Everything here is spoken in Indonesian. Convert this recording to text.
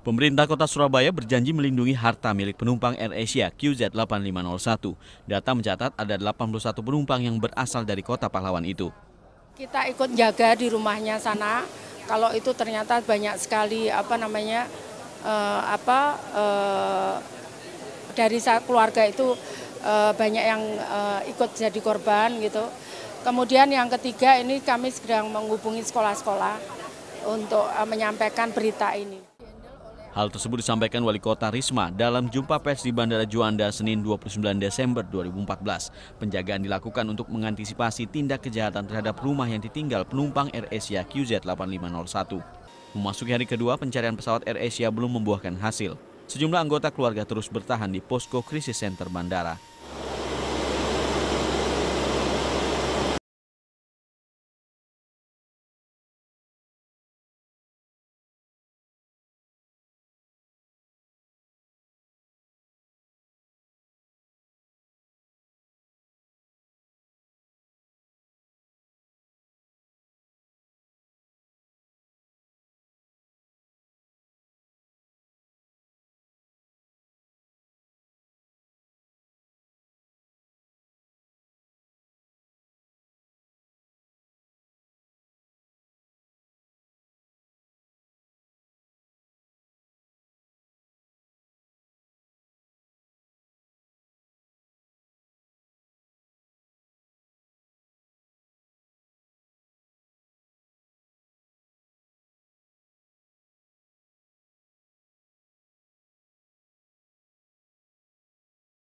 Pemerintah Kota Surabaya berjanji melindungi harta milik penumpang Asia QZ8501. Data mencatat ada 81 penumpang yang berasal dari kota pahlawan itu. Kita ikut jaga di rumahnya sana. Kalau itu ternyata banyak sekali apa namanya uh, apa uh, dari keluarga itu uh, banyak yang uh, ikut jadi korban gitu. Kemudian yang ketiga ini kami sedang menghubungi sekolah-sekolah untuk menyampaikan berita ini. Hal tersebut disampaikan Wali Kota Risma dalam jumpa pers di Bandara Juanda Senin 29 Desember 2014. Penjagaan dilakukan untuk mengantisipasi tindak kejahatan terhadap rumah yang ditinggal penumpang Air Asia QZ8501. Memasuki hari kedua, pencarian pesawat Air Asia belum membuahkan hasil. Sejumlah anggota keluarga terus bertahan di posko krisis center bandara.